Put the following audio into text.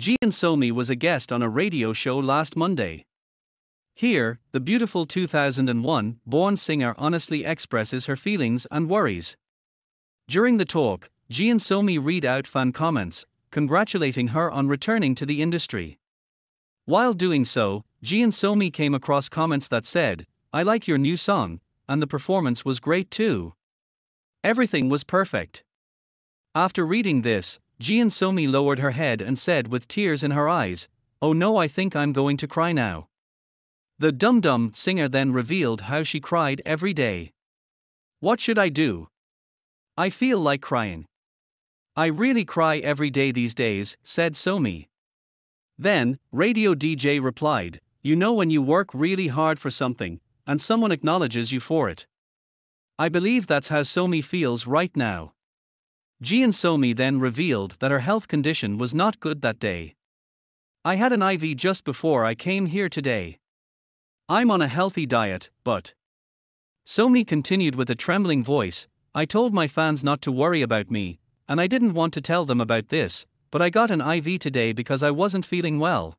Gian Somi was a guest on a radio show last Monday. Here, the beautiful 2001 born singer honestly expresses her feelings and worries. During the talk, Gian Somi read out fan comments, congratulating her on returning to the industry. While doing so, Gian Somi came across comments that said, I like your new song, and the performance was great too. Everything was perfect. After reading this, Somi lowered her head and said with tears in her eyes, Oh no, I think I'm going to cry now. The dum dum singer then revealed how she cried every day. What should I do? I feel like crying. I really cry every day these days, said Somi. Then, Radio DJ replied, You know when you work really hard for something, and someone acknowledges you for it. I believe that's how Somi feels right now. Gian Somi then revealed that her health condition was not good that day. I had an IV just before I came here today. I'm on a healthy diet, but. Somi continued with a trembling voice I told my fans not to worry about me, and I didn't want to tell them about this, but I got an IV today because I wasn't feeling well.